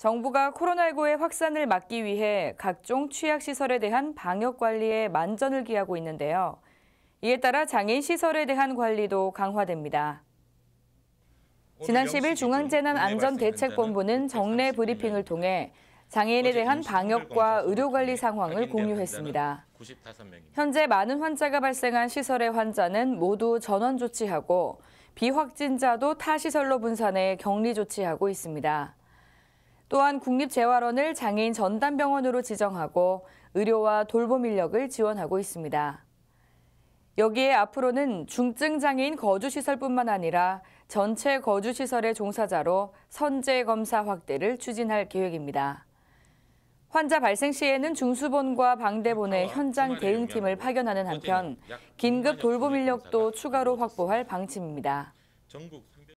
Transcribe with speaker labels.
Speaker 1: 정부가 코로나19의 확산을 막기 위해 각종 취약시설에 대한 방역 관리에 만전을 기하고 있는데요. 이에 따라 장애인 시설에 대한 관리도 강화됩니다. 지난 10일 중앙재난안전대책본부는 정례 브리핑을 통해 장애인에 대한 방역과 의료관리 상황을 공유했습니다. 현재 많은 환자가 발생한 시설의 환자는 모두 전원 조치하고 비확진자도 타 시설로 분산해 격리 조치하고 있습니다. 또한 국립재활원을 장애인 전담병원으로 지정하고 의료와 돌봄 인력을 지원하고 있습니다. 여기에 앞으로는 중증장애인 거주시설뿐만 아니라 전체 거주시설의 종사자로 선제검사 확대를 추진할 계획입니다. 환자 발생 시에는 중수본과 방대본의 아, 현장 대응팀을 파견하는 한편 긴급 돌봄 인력도 추가로 확보할 방침입니다.